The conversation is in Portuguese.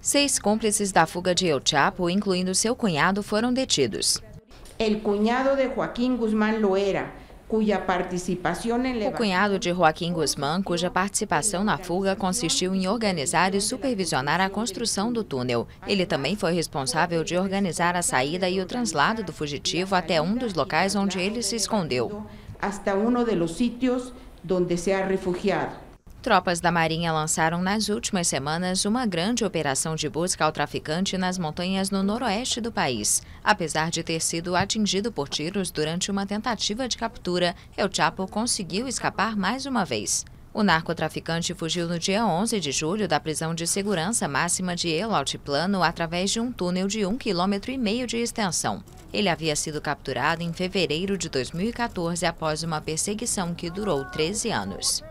Seis cúmplices da fuga de El Chapo, incluindo seu cunhado, foram detidos. cunhado de Guzmán Loera, cuja participação O cunhado de Joaquim Guzmán, cuja participação na fuga consistiu em organizar e supervisionar a construção do túnel. Ele também foi responsável de organizar a saída e o translado do fugitivo até um dos locais onde ele se escondeu. Até um dos los onde se ha refugiado tropas da Marinha lançaram nas últimas semanas uma grande operação de busca ao traficante nas montanhas no noroeste do país. Apesar de ter sido atingido por tiros durante uma tentativa de captura, El Chapo conseguiu escapar mais uma vez. O narcotraficante fugiu no dia 11 de julho da prisão de segurança máxima de El Altiplano através de um túnel de 1,5 km de extensão. Ele havia sido capturado em fevereiro de 2014 após uma perseguição que durou 13 anos.